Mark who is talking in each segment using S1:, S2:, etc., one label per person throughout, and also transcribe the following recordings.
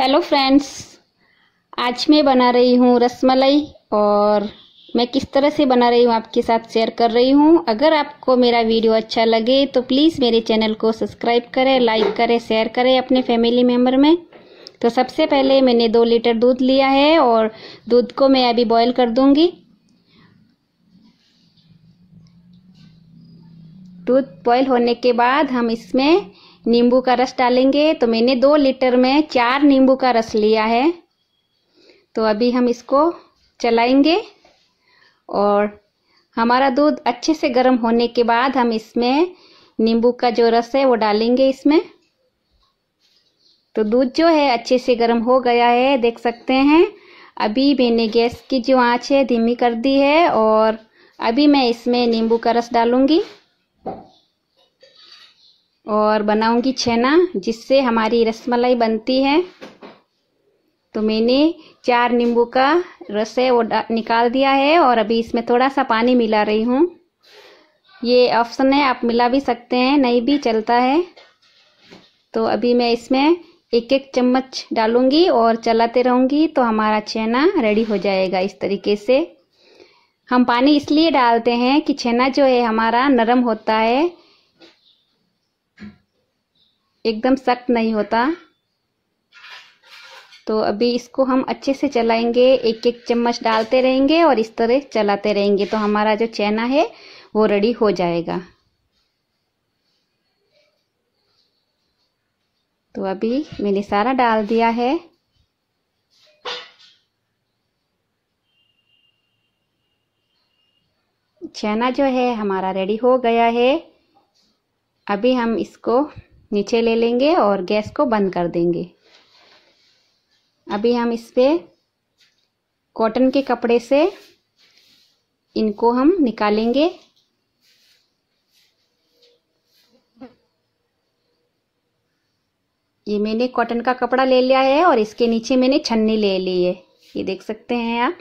S1: hello friends आज मैं बना रही हूँ रसमलाई और मैं किस तरह से बना रही हूँ आपके साथ शेयर कर रही हूँ अगर आपको मेरा वीडियो अच्छा लगे तो प्लीज़ मेरे चैनल को सब्सक्राइब करें लाइक करें शेयर करें अपने फैमिली मेम्बर में तो सबसे पहले मैंने दो लीटर दूध लिया है और दूध को मैं अभी बॉयल कर दूँगी दूध बॉयल होने के बाद हम इसमें नींबू का रस डालेंगे तो मैंने दो लीटर में चार नींबू का रस लिया है तो अभी हम इसको चलाएंगे और हमारा दूध अच्छे से गर्म होने के बाद हम इसमें नींबू का जो रस है वो डालेंगे इसमें तो दूध जो है अच्छे से गर्म हो गया है देख सकते हैं अभी मैंने गैस की जो आंच है धीमी कर दी है और अभी मैं इसमें नींबू का रस डालूंगी और बनाऊंगी छेना जिससे हमारी रसमलाई बनती है तो मैंने चार नींबू का रस है वो निकाल दिया है और अभी इसमें थोड़ा सा पानी मिला रही हूँ ये ऑप्शन है आप मिला भी सकते हैं नहीं भी चलता है तो अभी मैं इसमें एक एक चम्मच डालूंगी और चलाते रहूंगी तो हमारा छेना रेडी हो जाएगा इस तरीके से हम पानी इसलिए डालते हैं कि छेना जो है हमारा नरम होता है एकदम सख्त नहीं होता तो अभी इसको हम अच्छे से चलाएंगे एक एक चम्मच डालते रहेंगे और इस तरह चलाते रहेंगे तो हमारा जो चैना है वो रेडी हो जाएगा तो अभी मैंने सारा डाल दिया है चना जो है हमारा रेडी हो गया है अभी हम इसको नीचे ले लेंगे और गैस को बंद कर देंगे अभी हम इस पर कॉटन के कपड़े से इनको हम निकालेंगे ये मैंने कॉटन का कपड़ा ले लिया है और इसके नीचे मैंने छन्नी ले ली है ये देख सकते हैं आप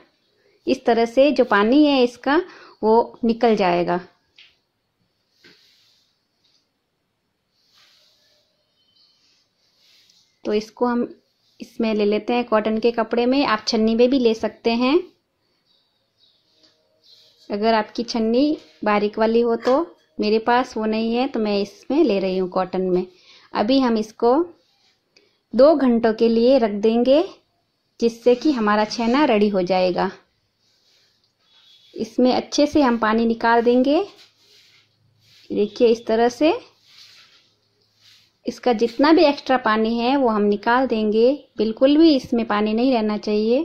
S1: इस तरह से जो पानी है इसका वो निकल जाएगा तो इसको हम इसमें ले लेते हैं कॉटन के कपड़े में आप छन्नी में भी ले सकते हैं अगर आपकी छन्नी बारीक वाली हो तो मेरे पास वो नहीं है तो मैं इसमें ले रही हूँ कॉटन में अभी हम इसको दो घंटों के लिए रख देंगे जिससे कि हमारा छेना रेडी हो जाएगा इसमें अच्छे से हम पानी निकाल देंगे देखिए इस तरह से इसका जितना भी एक्स्ट्रा पानी है वो हम निकाल देंगे बिल्कुल भी इसमें पानी नहीं रहना चाहिए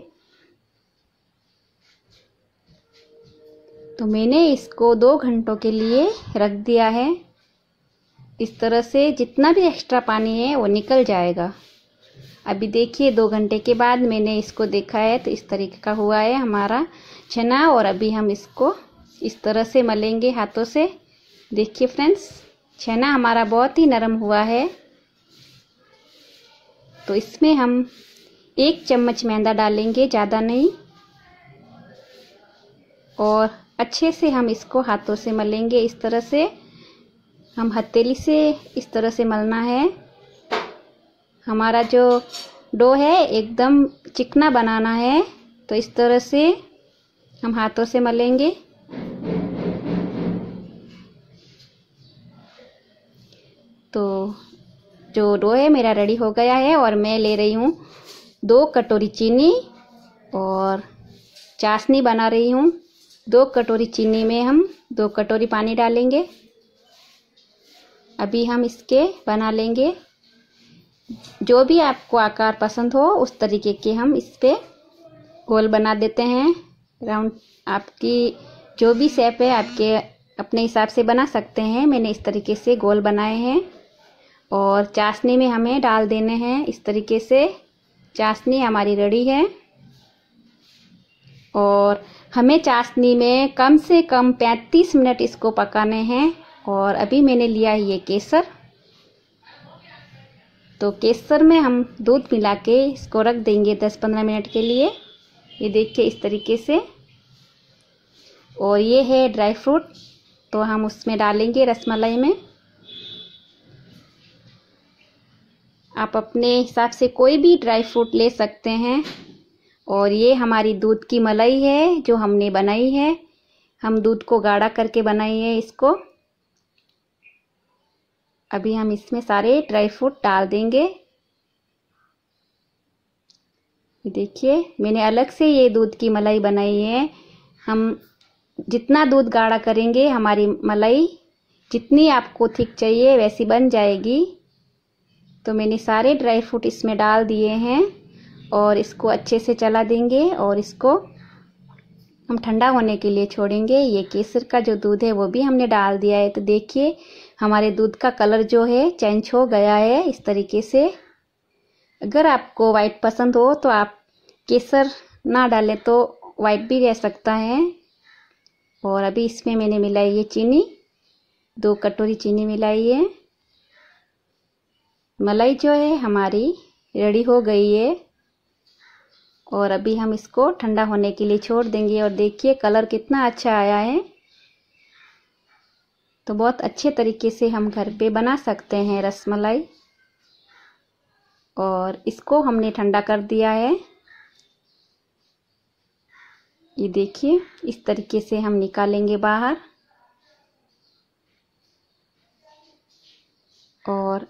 S1: तो मैंने इसको दो घंटों के लिए रख दिया है इस तरह से जितना भी एक्स्ट्रा पानी है वो निकल जाएगा अभी देखिए दो घंटे के बाद मैंने इसको देखा है तो इस तरीके का हुआ है हमारा छना और अभी हम इसको इस तरह से मलेंगे हाथों से देखिए फ्रेंड्स छेना हमारा बहुत ही नरम हुआ है तो इसमें हम एक चम्मच मैदा डालेंगे ज़्यादा नहीं और अच्छे से हम इसको हाथों से मलेंगे इस तरह से हम हथेली से इस तरह से मलना है हमारा जो डो है एकदम चिकना बनाना है तो इस तरह से हम हाथों से मलेंगे तो जो डो है मेरा रेडी हो गया है और मैं ले रही हूँ दो कटोरी चीनी और चाशनी बना रही हूँ दो कटोरी चीनी में हम दो कटोरी पानी डालेंगे अभी हम इसके बना लेंगे जो भी आपको आकार पसंद हो उस तरीके के हम इस पर गोल बना देते हैं राउंड आपकी जो भी शेप है आपके अपने हिसाब से बना सकते हैं मैंने इस तरीके से गोल बनाए हैं और चाशनी में हमें डाल देने हैं इस तरीके से चाशनी हमारी रेडी है और हमें चाशनी में कम से कम 35 मिनट इसको पकाने हैं और अभी मैंने लिया है ये केसर तो केसर में हम दूध मिला के इसको रख देंगे 10-15 मिनट के लिए ये देखिए इस तरीके से और ये है ड्राई फ्रूट तो हम उसमें डालेंगे रसमलाई में आप अपने हिसाब से कोई भी ड्राई फ्रूट ले सकते हैं और ये हमारी दूध की मलाई है जो हमने बनाई है हम दूध को गाढ़ा करके बनाई है इसको अभी हम इसमें सारे ड्राई फ्रूट डाल देंगे देखिए मैंने अलग से ये दूध की मलाई बनाई है हम जितना दूध गाढ़ा करेंगे हमारी मलाई जितनी आपको थिक चाहिए वैसी बन जाएगी तो मैंने सारे ड्राई फ्रूट इसमें डाल दिए हैं और इसको अच्छे से चला देंगे और इसको हम ठंडा होने के लिए छोड़ेंगे ये केसर का जो दूध है वो भी हमने डाल दिया है तो देखिए हमारे दूध का कलर जो है चेंज हो गया है इस तरीके से अगर आपको वाइट पसंद हो तो आप केसर ना डालें तो वाइट भी रह सकता है और अभी इसमें मैंने मिलाई है चीनी दो कटोरी चीनी मिलाई है मलाई जो है हमारी रेडी हो गई है और अभी हम इसको ठंडा होने के लिए छोड़ देंगे और देखिए कलर कितना अच्छा आया है तो बहुत अच्छे तरीके से हम घर पे बना सकते हैं रसमलाई और इसको हमने ठंडा कर दिया है ये देखिए इस तरीके से हम निकालेंगे बाहर और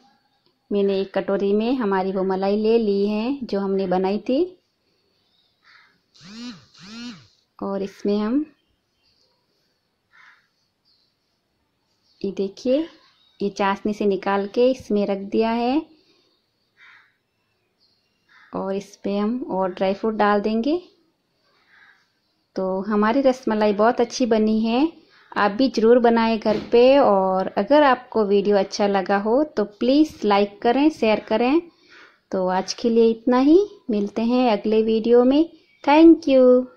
S1: मैंने एक कटोरी में हमारी वो मलाई ले ली है जो हमने बनाई थी और इसमें हम ये देखिए ये चाशनी से निकाल के इसमें रख दिया है और इस पर हम और ड्राई फ्रूट डाल देंगे तो हमारी रसमलाई बहुत अच्छी बनी है आप भी ज़रूर बनाएं घर पे और अगर आपको वीडियो अच्छा लगा हो तो प्लीज़ लाइक करें शेयर करें तो आज के लिए इतना ही मिलते हैं अगले वीडियो में थैंक यू